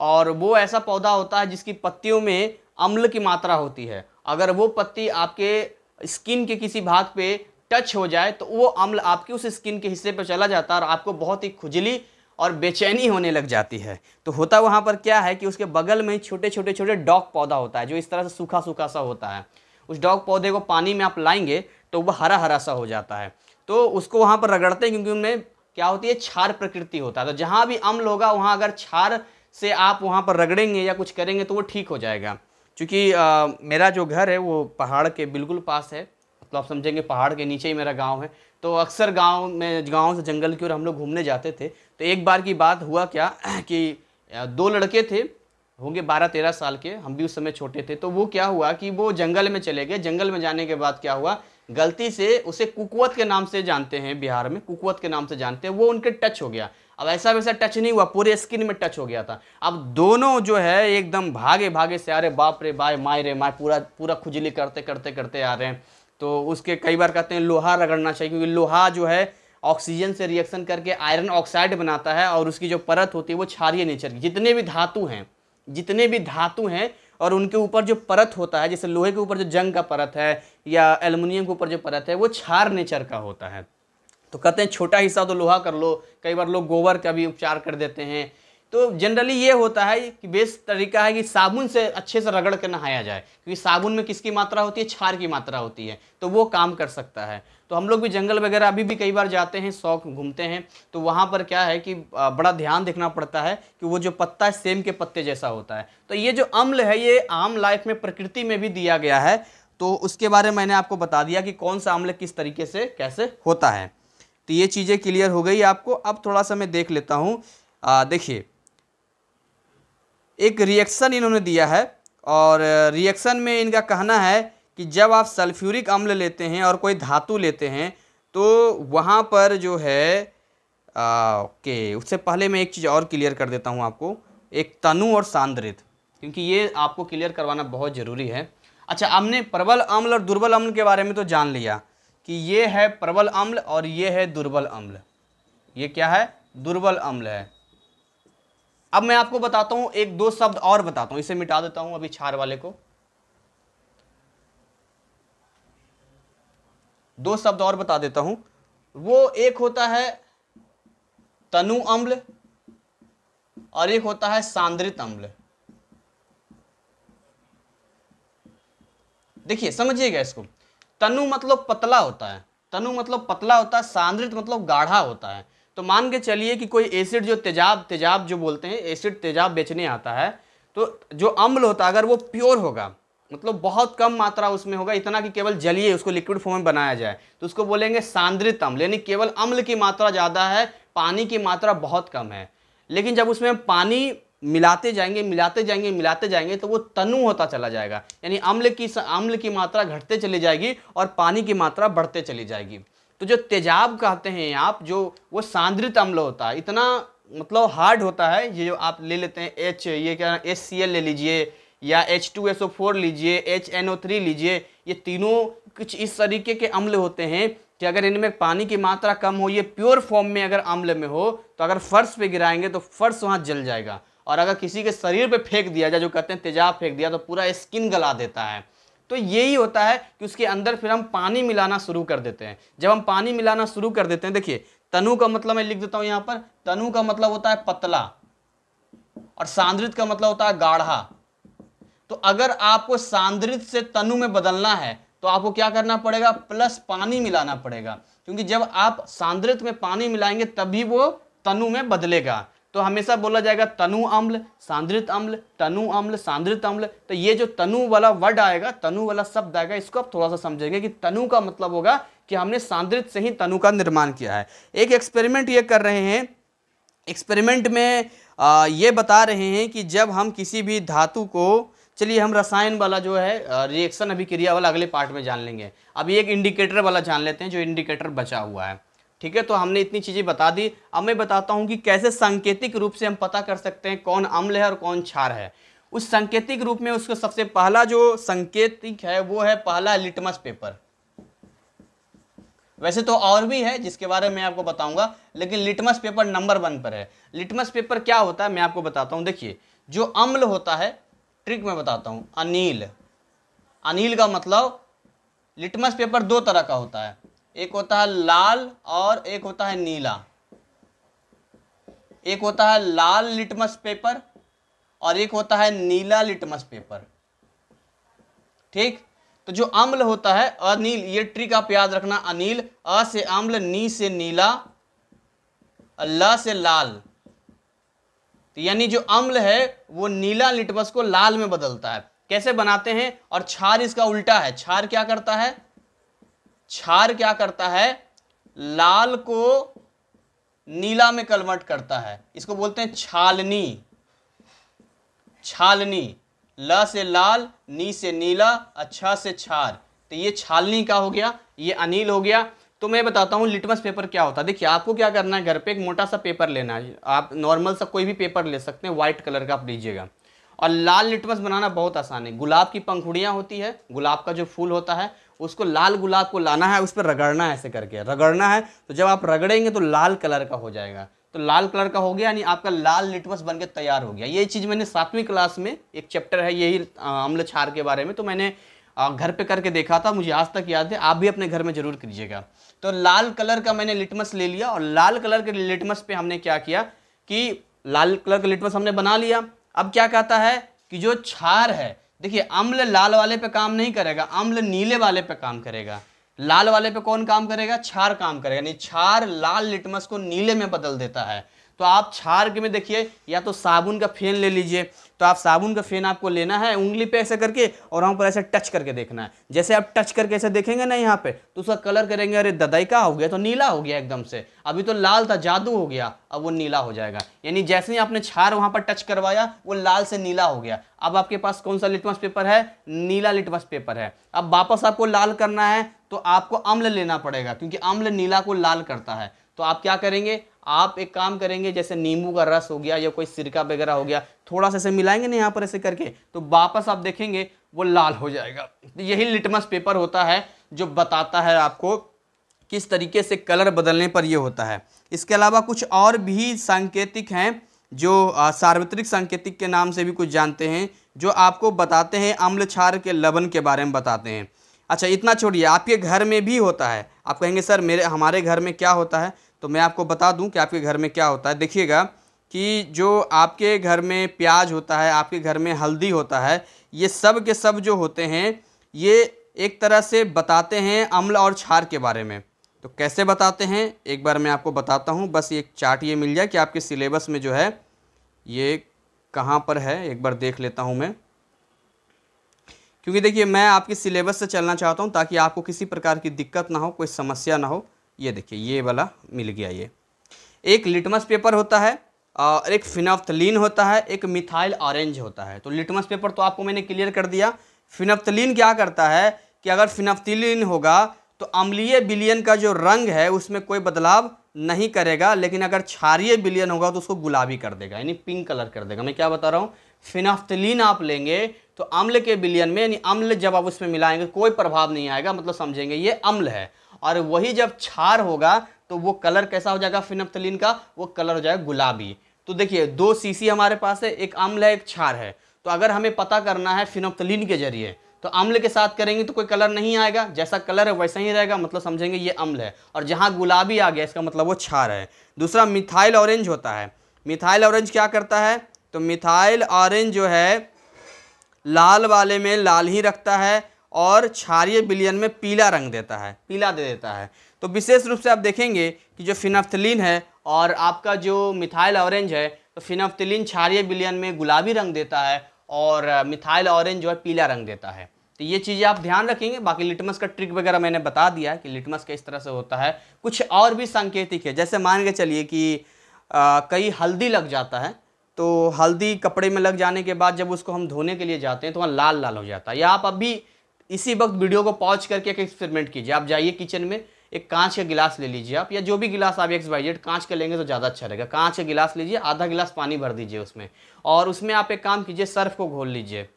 S1: और वो ऐसा पौधा होता है जिसकी पत्तियों में अम्ल की मात्रा होती है अगर वो पत्ती आपके स्किन के किसी भाग पे टच हो जाए तो वो अम्ल आपके उस स्किन के हिस्से पर चला जाता है और आपको बहुत ही खुजली और बेचैनी होने लग जाती है तो होता वहाँ पर क्या है कि उसके बगल में छोटे छोटे छोटे डॉग पौधा होता है जो इस तरह से सूखा सूखा सा होता है उस डॉग पौधे को पानी में आप लाएंगे तो वह हरा हरा सा हो जाता है तो उसको वहाँ पर रगड़ते हैं क्योंकि उनमें क्या होती है क्षार प्रकृति होता है तो जहाँ भी अम्ल होगा वहाँ अगर क्षार से आप वहाँ पर रगड़ेंगे या कुछ करेंगे तो वो ठीक हो जाएगा क्योंकि मेरा जो घर है वो पहाड़ के बिल्कुल पास है मतलब तो आप समझेंगे पहाड़ के नीचे ही मेरा गांव है तो अक्सर गांव में गांव से जंगल की ओर हम लोग घूमने जाते थे तो एक बार की बात हुआ क्या <clears throat> कि दो लड़के थे होंगे बारह तेरह साल के हम भी उस समय छोटे थे तो वो क्या हुआ कि वो जंगल में चले गए जंगल में जाने के बाद क्या हुआ गलती से उसे कुकवत के नाम से जानते हैं बिहार में कुकवत के नाम से जानते हैं वो उनके टच हो गया अब ऐसा वैसा टच नहीं हुआ पूरे स्किन में टच हो गया था अब दोनों जो है एकदम भागे भागे से आ रहे बाप रे बाय माए रे माए पूरा पूरा खुजली करते करते करते आ रहे हैं तो उसके कई बार कहते हैं लोहा रगड़ना चाहिए क्योंकि लोहा जो है ऑक्सीजन से रिएक्शन करके आयरन ऑक्साइड बनाता है और उसकी जो परत होती है वो क्षारिय नेचर की जितने भी धातु हैं जितने भी धातु हैं और उनके ऊपर जो परत होता है जैसे लोहे के ऊपर जो जंग का परत है या एलुमिनियम के ऊपर जो परत है वो क्षार नेचर का होता है तो कहते हैं छोटा हिस्सा तो लोहा कर लो कई बार लोग गोबर का भी उपचार कर देते हैं तो जनरली ये होता है कि बेस्ट तरीका है कि साबुन से अच्छे से रगड़ कर नहाया जाए क्योंकि साबुन में किसकी मात्रा होती है छार की मात्रा होती है तो वो काम कर सकता है तो हम लोग भी जंगल वगैरह अभी भी कई बार जाते हैं शौक घूमते हैं तो वहाँ पर क्या है कि बड़ा ध्यान देखना पड़ता है कि वो जो पत्ता है सेम के पत्ते जैसा होता है तो ये जो अम्ल है ये आम लाइफ में प्रकृति में भी दिया गया है तो उसके बारे में मैंने आपको बता दिया कि कौन सा अम्ल किस तरीके से कैसे होता है तो ये चीज़ें क्लियर हो गई आपको अब थोड़ा सा मैं देख लेता हूँ देखिए एक रिएक्शन इन्होंने दिया है और रिएक्शन में इनका कहना है कि जब आप सल्फ्यूरिक अम्ल लेते हैं और कोई धातु लेते हैं तो वहाँ पर जो है ओके उससे पहले मैं एक चीज़ और क्लियर कर देता हूँ आपको एक तनु और सांद्रित क्योंकि ये आपको क्लियर करवाना बहुत ज़रूरी है अच्छा हमने प्रबल अम्ल और दुर्बल अम्ल के बारे में तो जान लिया कि ये है प्रबल अम्ल और ये है दुर्बल अम्ल ये क्या है दुर्बल अम्ल है अब मैं आपको बताता हूं एक दो शब्द और बताता हूं इसे मिटा देता हूं अभी छार वाले को दो शब्द और बता देता हूं वो एक होता है तनु अम्ल और एक होता है सांद्रित अम्ल देखिए समझिएगा इसको तनु मतलब पतला होता है तनु मतलब पतला होता है सांद्रित मतलब गाढ़ा होता है तो मान के चलिए कि कोई एसिड जो तेजाब तेजाब जो बोलते हैं एसिड तेजाब बेचने आता है तो जो अम्ल होता है अगर वो प्योर होगा मतलब बहुत कम मात्रा उसमें होगा इतना कि केवल जलिए उसको लिक्विड फॉर्म में बनाया जाए तो उसको बोलेंगे सांद्रित अम्ल यानी केवल अम्ल की मात्रा ज़्यादा है पानी की मात्रा बहुत कम है लेकिन जब उसमें पानी मिलाते जाएंगे मिलाते जाएंगे मिलाते जाएंगे तो वो तनु होता चला जाएगा यानी अम्ल की अम्ल की मात्रा घटते चली जाएगी और पानी की मात्रा बढ़ते चली जाएगी तो जो तेजाब कहते हैं आप जो वो सांद्रित अम्ल होता है इतना मतलब हार्ड होता है ये जो आप ले लेते हैं एच ये क्या एच सी एल ले लीजिए या H two S O four लीजिए एच एन ओ थ्री लीजिए ये तीनों कुछ इस तरीके के अम्ल होते हैं कि अगर इनमें पानी की मात्रा कम हो ये प्योर फॉर्म में अगर अम्ल में हो तो अगर फर्श पे गिराएंगे तो फर्श वहाँ जल जाएगा और अगर किसी के शरीर पे फेंक दिया जाए जो कहते हैं तेजाब फेंक दिया तो पूरा स्किन गला देता है तो यही होता है कि उसके अंदर फिर हम पानी मिलाना शुरू कर देते हैं जब हम पानी मिलाना शुरू कर देते हैं देखिए तनु का मतलब मैं लिख देता हूँ यहाँ पर तनु का मतलब होता है पतला और सांद्रित का मतलब होता है गाढ़ा तो अगर आपको सांद्रित से तनु में बदलना है तो आपको क्या करना पड़ेगा प्लस पानी मिलाना पड़ेगा क्योंकि जब आप सांद्रित में पानी मिलाएंगे तभी वो तनु में बदलेगा तो हमेशा बोला जाएगा तनु अम्ल सांद्रित अम्ल तनु अम्ल सांद्रित अम्ल तो ये जो तनु वाला वर्ड आएगा तनु वाला शब्द आएगा इसको आप थोड़ा सा समझेंगे कि तनु का मतलब होगा कि हमने सांद्रित से ही तनु का निर्माण किया है एक एक्सपेरिमेंट ये कर रहे हैं एक्सपेरिमेंट में आ, ये बता रहे हैं कि जब हम किसी भी धातु को चलिए हम रसायन वाला जो है रिएक्शन अभिक्रिया वाला अगले पार्ट में जान लेंगे अभी एक इंडिकेटर वाला जान लेते हैं जो इंडिकेटर बचा हुआ है ठीक है तो हमने इतनी चीज़ें बता दी अब मैं बताता हूँ कि कैसे सांकेतिक रूप से हम पता कर सकते हैं कौन अम्ल है और कौन क्षार है उस सांकेतिक रूप में उसका सबसे पहला जो संकेतिक है वो है पहला लिटमस पेपर वैसे तो और भी है जिसके बारे में आपको बताऊंगा लेकिन लिटमस पेपर नंबर वन पर है लिटमस पेपर क्या होता है मैं आपको बताता हूँ देखिए जो अम्ल होता है ट्रिक में बताता हूँ अनिल अनिल का मतलब लिटमस पेपर दो तरह का होता है एक होता है लाल और एक होता है नीला एक होता है लाल लिटमस पेपर और एक होता है नीला लिटमस पेपर ठीक तो जो अम्ल होता है अनिल ये ट्रिक आप याद रखना अनिल अ से अम्ल नी से नीला ल से लाल तो यानी जो अम्ल है वो नीला लिटमस को लाल में बदलता है कैसे बनाते हैं और छार इसका उल्टा है छार क्या करता है क्षार क्या करता है लाल को नीला में कन्वर्ट करता है इसको बोलते हैं छालनी छालनी ल से लाल नी से नीला अच्छा से छार तो ये छालनी का हो गया ये अनिल हो गया तो मैं बताता हूँ लिटमस पेपर क्या होता है देखिए आपको क्या करना है घर पे एक मोटा सा पेपर लेना है आप नॉर्मल सा कोई भी पेपर ले सकते हैं व्हाइट कलर का आप लीजिएगा और लाल लिटमस बनाना बहुत आसान है गुलाब की पंखुड़ियाँ होती है गुलाब का जो फूल होता है उसको लाल गुलाब को लाना है उस पर रगड़ना है ऐसे करके रगड़ना है तो जब आप रगड़ेंगे तो लाल कलर का हो जाएगा तो लाल कलर का हो गया यानी आपका लाल लिटमस बनकर तैयार हो गया ये चीज़ मैंने सातवीं क्लास में एक चैप्टर है यही अम्ल छार के बारे में तो मैंने घर पे करके देखा था मुझे आज तक याद है आप भी अपने घर में जरूर कीजिएगा तो लाल कलर का मैंने लिटमस ले लिया और लाल कलर के लिटमस पे हमने क्या किया कि लाल कलर का लिटमस हमने बना लिया अब क्या कहता है कि जो छार है देखिए अम्ल लाल वाले पे काम नहीं करेगा अम्ल नीले वाले पे काम करेगा लाल वाले पे कौन काम करेगा क्षार काम करेगा यानी क्षार लाल लिटमस को नीले में बदल देता है तो आप छार के में देखिए या तो साबुन का फेन ले लीजिए तो आप साबुन का फेन आपको लेना है उंगली पे ऐसे करके और वहाँ पर ऐसे टच करके देखना है जैसे आप टच करके ऐसे देखेंगे ना यहाँ पे तो उसका कलर करेंगे अरे ददाई का हो गया तो नीला हो गया एकदम से अभी तो लाल था जादू हो गया अब वो नीला हो जाएगा यानी जैसे ही आपने छार वहाँ पर टच करवाया वो लाल से नीला हो गया अब आपके पास कौन सा लिटमस पेपर है नीला लिटमस पेपर है अब वापस आपको लाल करना है तो आपको अम्ल लेना पड़ेगा क्योंकि अम्ल नीला को लाल करता है तो आप क्या करेंगे आप एक काम करेंगे जैसे नींबू का रस हो गया या कोई सिरका वगैरह हो गया थोड़ा सा ऐसे मिलाएंगे ना यहाँ पर ऐसे करके तो वापस आप देखेंगे वो लाल हो जाएगा तो यही लिटमस पेपर होता है जो बताता है आपको किस तरीके से कलर बदलने पर ये होता है इसके अलावा कुछ और भी सांकेतिक हैं जो सार्वत्रिक सांकेतिक के नाम से भी कुछ जानते हैं जो आपको बताते हैं अम्ल क्षार के लवण के बारे में बताते हैं अच्छा इतना छोड़िए आपके घर में भी होता है आप कहेंगे सर मेरे हमारे घर में क्या होता है तो मैं आपको बता दूं कि आपके घर में क्या होता है देखिएगा कि जो आपके घर में प्याज होता है आपके घर में हल्दी होता है ये सब के सब जो होते हैं ये एक तरह से बताते हैं अम्ल और छार के बारे में तो कैसे बताते हैं एक बार मैं आपको बताता हूँ बस एक चार्ट ये मिल जाए कि आपके सिलेबस में जो है ये कहाँ पर है एक बार देख लेता हूँ मैं क्योंकि देखिए मैं आपके सिलेबस से चलना चाहता हूँ ताकि आपको किसी प्रकार की दिक्कत ना हो कोई समस्या ना हो ये देखिए ये वाला मिल गया ये एक लिटमस पेपर होता है और एक फिनाफ्तलिन होता है एक मिथाइल ऑरेंज होता है तो लिटमस पेपर तो आपको मैंने क्लियर कर दिया फिनाफ्तलिन क्या करता है कि अगर फिनाफ्तलिन होगा तो अम्लीय बिलियन का जो रंग है उसमें कोई बदलाव नहीं करेगा लेकिन अगर क्षारीय बिलियन होगा तो उसको गुलाबी कर देगा यानी पिंक कलर कर देगा मैं क्या बता रहा हूँ फिनाफ्तलिन आप लेंगे तो अम्ल के बिलियन में यानी अम्ल जब आप उसमें मिलाएंगे कोई प्रभाव नहीं आएगा मतलब समझेंगे ये अम्ल है और वही जब छार होगा तो वो कलर कैसा हो जाएगा फिनप्थलिन का वो कलर हो जाएगा गुलाबी तो देखिए दो सीसी हमारे पास है एक अम्ल है एक छार है तो अगर हमें पता करना है फिनोप्थलिन के जरिए तो अम्ल के साथ करेंगे तो कोई कलर नहीं आएगा जैसा कलर है वैसा ही रहेगा मतलब समझेंगे ये अम्ल है और जहाँ गुलाबी आ गया इसका मतलब वो छार है दूसरा मिथाइल ऑरेंज होता है मिथाइल ऑरेंज क्या करता है तो मिथाइल ऑरेंज जो है लाल वाले में लाल ही रखता है और क्षारिय बिलियन में पीला रंग देता है पीला दे देता है तो विशेष रूप से आप देखेंगे कि जो फिनाफ्थलिन है और आपका जो मिथाइल ऑरेंज है तो फिनाफ्थलिन क्षारिय बिलियन में गुलाबी रंग देता है और मिथाइल ऑरेंज जो है पीला रंग देता है तो ये चीज़ें आप ध्यान रखेंगे बाकी लिटमस का ट्रिक वगैरह मैंने बता दिया है कि लिटमस का इस तरह से होता है कुछ और भी सांकेतिक है जैसे मान के चलिए कि कई हल्दी लग जाता है तो हल्दी कपड़े में लग जाने के बाद जब उसको हम धोने के लिए जाते हैं तो वहाँ लाल लाल हो जाता है या आप अभी इसी वक्त वीडियो को पॉज करके एक एक्सपेरिमेंट कीजिए आप जाइए किचन में एक कांच का गिलास ले लीजिए आप या जो भी गिलास आप एक्स वाई जेड कांच का लेंगे तो ज़्यादा अच्छा रहेगा कांच का गिलास लीजिए आधा गिलास पानी भर दीजिए उसमें और उसमें आप एक काम कीजिए सर्फ को घोल लीजिए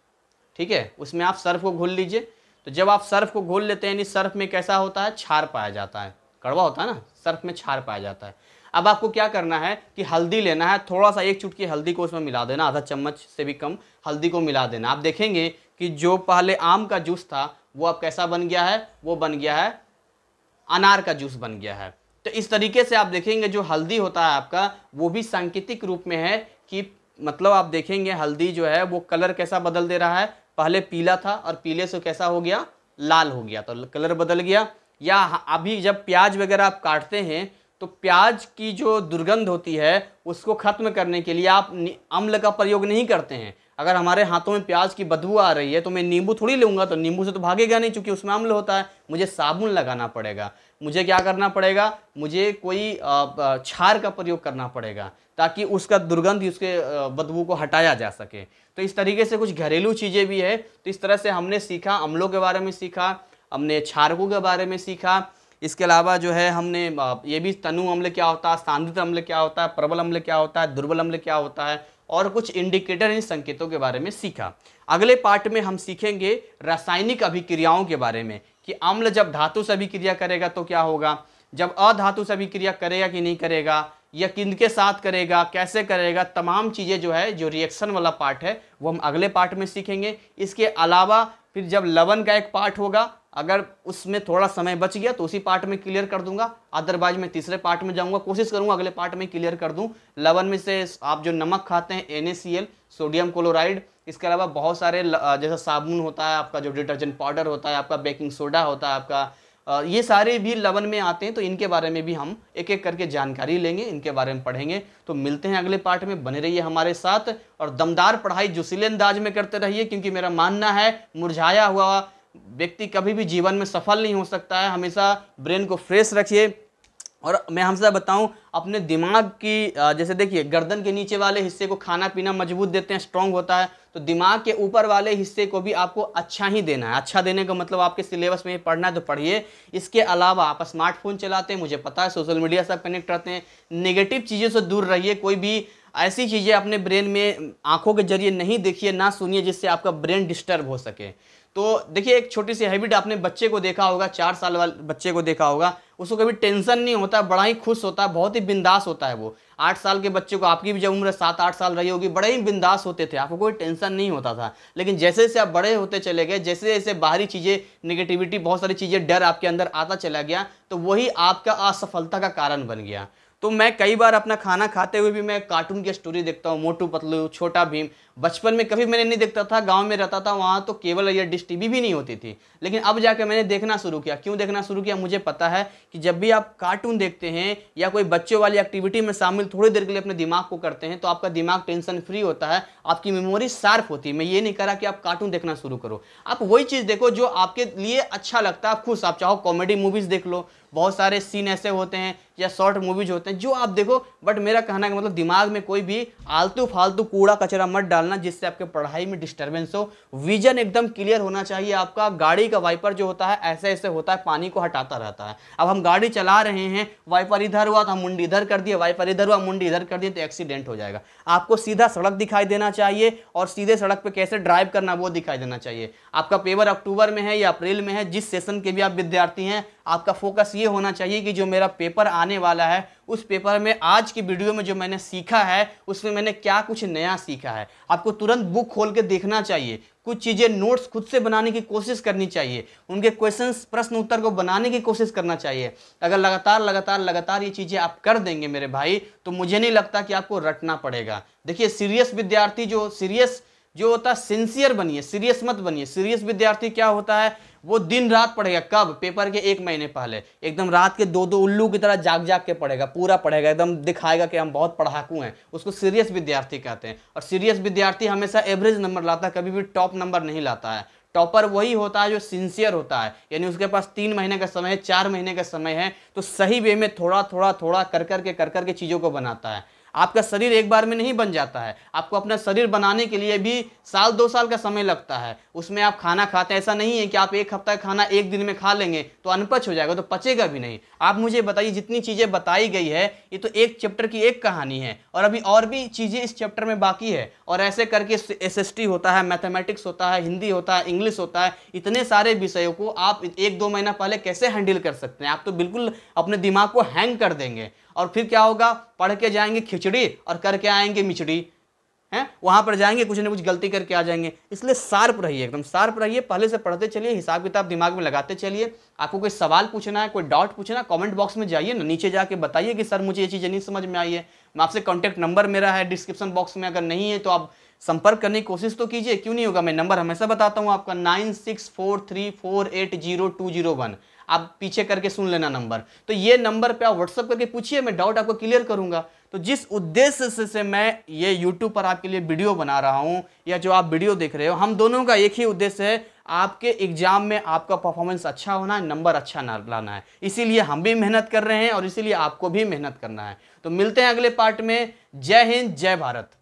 S1: ठीक है उसमें आप सर्फ को घोल लीजिए तो जब आप सर्फ को घोल लेते हैं यानी सर्फ में कैसा होता है छार पाया जाता है कड़वा होता है ना सर्फ में छार पाया जाता है अब आपको क्या करना है कि हल्दी लेना है थोड़ा सा एक चुटकी हल्दी को उसमें मिला देना आधा चम्मच से भी कम हल्दी को मिला देना आप देखेंगे कि जो पहले आम का जूस था वो अब कैसा बन गया है वो बन गया है अनार का जूस बन गया है तो इस तरीके से आप देखेंगे जो हल्दी होता है आपका वो भी सांकेतिक रूप में है कि मतलब आप देखेंगे हल्दी जो है वो कलर कैसा बदल दे रहा है पहले पीला था और पीले से कैसा हो गया लाल हो गया तो कलर बदल गया या अभी जब प्याज वगैरह आप काटते हैं तो प्याज की जो दुर्गंध होती है उसको ख़त्म करने के लिए आप अम्ल का प्रयोग नहीं करते हैं अगर हमारे हाथों में प्याज की बदबू आ रही है तो मैं नींबू थोड़ी लूँगा तो नींबू से तो भागेगा नहीं चूँकि उसमें अम्ल होता है मुझे साबुन लगाना पड़ेगा मुझे क्या करना पड़ेगा मुझे कोई छार का प्रयोग करना पड़ेगा ताकि उसका दुर्गंध उसके बदबू को हटाया जा सके तो इस तरीके से कुछ घरेलू चीज़ें भी है तो इस तरह से हमने सीखा अम्लों के बारे में सीखा हमने छारकों के बारे में सीखा इसके अलावा जो है हमने ये भी तनु अम्ल क्या होता है सांद्रित अम्ल क्या होता है प्रबल अम्ल क्या होता है दुर्बल अम्ल क्या होता है और कुछ इंडिकेटर इन संकेतों के बारे में सीखा अगले पार्ट में हम सीखेंगे रासायनिक अभिक्रियाओं के बारे में कि अम्ल जब धातु से अभिक्रिया करेगा तो क्या होगा जब अधातु से अभिक्रिया करेगा कि नहीं करेगा या किन के साथ करेगा कैसे करेगा तमाम चीज़ें जो है जो रिएक्शन वाला पार्ट है वो हम अगले पार्ट में सीखेंगे इसके अलावा फिर जब लवन का एक पार्ट होगा अगर उसमें थोड़ा समय बच गया तो उसी पार्ट में क्लियर कर दूंगा अदरवाइज मैं तीसरे पार्ट में जाऊंगा कोशिश करूंगा अगले पार्ट में क्लियर कर दूं लवन में से आप जो नमक खाते हैं एन सोडियम क्लोराइड इसके अलावा बहुत सारे जैसा साबुन होता है आपका जो डिटर्जेंट पाउडर होता है आपका बेकिंग सोडा होता है आपका ये सारे भी लवन में आते हैं तो इनके बारे में भी हम एक एक करके जानकारी लेंगे इनके बारे में पढ़ेंगे तो मिलते हैं अगले पार्ट में बने रहिए हमारे साथ और दमदार पढ़ाई जुसीले अंदाज में करते रहिए क्योंकि मेरा मानना है मुरझाया हुआ व्यक्ति कभी भी जीवन में सफल नहीं हो सकता है हमेशा ब्रेन को फ्रेश रखिए और मैं हमसे बताऊं अपने दिमाग की जैसे देखिए गर्दन के नीचे वाले हिस्से को खाना पीना मजबूत देते हैं स्ट्रांग होता है तो दिमाग के ऊपर वाले हिस्से को भी आपको अच्छा ही देना है अच्छा देने का मतलब आपके सिलेबस में पढ़ना है तो पढ़िए इसके अलावा आप स्मार्टफोन चलाते हैं मुझे पता है सोशल मीडिया से आप कनेक्ट रहते हैं निगेटिव चीज़ों से दूर रहिए कोई भी ऐसी चीज़ें अपने ब्रेन में आँखों के जरिए नहीं देखिए ना सुनिए जिससे आपका ब्रेन डिस्टर्ब हो सके तो देखिए एक छोटी सी हैबिट आपने बच्चे को देखा होगा चार साल वाले बच्चे को देखा होगा उसको कभी टेंशन नहीं होता बड़ा ही खुश होता है बहुत ही बिंदास होता है वो आठ साल के बच्चे को आपकी भी जब उम्र सात आठ साल रही होगी बड़े ही बिंदास होते थे आपको कोई टेंशन नहीं होता था लेकिन जैसे जैसे आप बड़े होते चले गए जैसे जैसे बाहरी चीज़ें निगेटिविटी बहुत सारी चीज़ें डर आपके अंदर आता चला गया तो वही आपका असफलता का कारण बन गया तो मैं कई बार अपना खाना खाते हुए भी मैं कार्टून की स्टोरी देखता हूँ मोटू पतलू छोटा भीम बचपन में कभी मैंने नहीं देखता था गांव में रहता था वहाँ तो केवल या डिश टीवी भी नहीं होती थी लेकिन अब जाकर मैंने देखना शुरू किया क्यों देखना शुरू किया मुझे पता है कि जब भी आप कार्टून देखते हैं या कोई बच्चों वाली एक्टिविटी में शामिल थोड़ी देर के लिए अपने दिमाग को करते हैं तो आपका दिमाग टेंशन फ्री होता है आपकी मेमोरी शार्प होती है मैं ये नहीं कह कि आप कार्टून देखना शुरू करो आप वही चीज़ देखो जो आपके लिए अच्छा लगता है आप खुश आप चाहो कॉमेडी मूवीज़ देख लो बहुत सारे सीन ऐसे होते हैं या शॉर्ट मूवीज होते हैं जो आप देखो बट मेरा कहना है मतलब दिमाग में कोई भी आलतू फालतू कूड़ा कचरा मत डालना जिससे आपके पढ़ाई में डिस्टर्बेंस हो विजन एकदम क्लियर होना चाहिए आपका गाड़ी का वाइपर जो होता है ऐसे ऐसे होता है पानी को हटाता रहता है अब हम गाड़ी चला रहे हैं वाइपर इधर हुआ तो हम मुंडी इधर कर दिए वाइपर इधर हुआ मुंडी इधर कर दिए तो एक्सीडेंट हो जाएगा आपको सीधा सड़क दिखाई देना चाहिए और सीधे सड़क पर कैसे ड्राइव करना वो दिखाई देना चाहिए आपका पेपर अक्टूबर में है या अप्रैल में है जिस सेशन के भी आप विद्यार्थी हैं आपका फोकस ये ये होना चाहिए कि जो मेरा पेपर आने वाला है उस पेपर में आज की वीडियो में जो मैंने सीखा है उसमें मैंने क्या कुछ नया सीखा है आपको तुरंत बुक खोल के देखना चाहिए कुछ चीज़ें नोट्स खुद से बनाने की कोशिश करनी चाहिए उनके क्वेश्चंस प्रश्न उत्तर को बनाने की कोशिश करना चाहिए अगर लगातार लगातार लगातार ये चीज़ें आप कर देंगे मेरे भाई तो मुझे नहीं लगता कि आपको रटना पड़ेगा देखिए सीरियस विद्यार्थी जो सीरियस जो होता है सिंसियर बनिए सीरियस मत बनिए सीरियस विद्यार्थी क्या होता है वो दिन रात पढ़ेगा कब पेपर के एक महीने पहले एकदम रात के दो दो उल्लू की तरह जाग जाग के पढ़ेगा पूरा पढ़ेगा एकदम दिखाएगा कि हम बहुत पढ़ाकू हैं उसको सीरियस विद्यार्थी कहते हैं और सीरियस विद्यार्थी हमेशा एवरेज नंबर लाता है कभी भी टॉप नंबर नहीं लाता है टॉपर वही होता है जो सिंसियर होता है यानी उसके पास तीन महीने का समय है चार महीने का समय है तो सही वे में थोड़ा थोड़ा थोड़ा कर कर के कर कर के चीज़ों को बनाता है आपका शरीर एक बार में नहीं बन जाता है आपको अपना शरीर बनाने के लिए भी साल दो साल का समय लगता है उसमें आप खाना खाते ऐसा नहीं है कि आप एक हफ्ता का खाना एक दिन में खा लेंगे तो अनपच हो जाएगा तो पचेगा भी नहीं आप मुझे बताइए जितनी चीज़ें बताई गई है ये तो एक चैप्टर की एक कहानी है और अभी और भी चीज़ें इस चैप्टर में बाकी है और ऐसे करके एस होता है मैथमेटिक्स होता है हिंदी होता है इंग्लिश होता है इतने सारे विषयों को आप एक दो महीना पहले कैसे हैंडल कर सकते हैं आप तो बिल्कुल अपने दिमाग को हैंग कर देंगे और फिर क्या होगा पढ़ के जाएंगे खिचड़ी और करके आएंगे मिचड़ी हैं वहाँ पर जाएंगे कुछ ना कुछ गलती करके आ जाएंगे इसलिए शार्प रहिए एकदम शार्प रहिए पहले से पढ़ते चलिए हिसाब किताब दिमाग में लगाते चलिए आपको कोई सवाल पूछना है कोई डाउट पूछना कमेंट बॉक्स में जाइए ना नीचे जाके बताइए कि सर मुझे ये चीज़ें नहीं समझ में आई है मैं आपसे कॉन्टैक्ट नंबर मेरा है डिस्क्रिप्शन बॉक्स में अगर नहीं है तो आप संपर्क करने की कोशिश तो कीजिए क्यों नहीं होगा मैं नंबर हमेशा बताता हूँ आपका nine six four three four eight zero two zero one आप पीछे करके सुन लेना नंबर तो ये नंबर पे आप व्हाट्सअप करके पूछिए मैं डाउट आपको क्लियर करूंगा तो जिस उद्देश्य से, से मैं ये यूट्यूब पर आपके लिए वीडियो बना रहा हूँ या जो आप वीडियो देख रहे हो हम दोनों का एक ही उद्देश्य है आपके एग्जाम में आपका परफॉर्मेंस अच्छा होना है नंबर अच्छा ना लाना है इसीलिए हम भी मेहनत कर रहे हैं और इसीलिए आपको भी मेहनत करना है तो मिलते हैं अगले पार्ट में जय हिंद जय भारत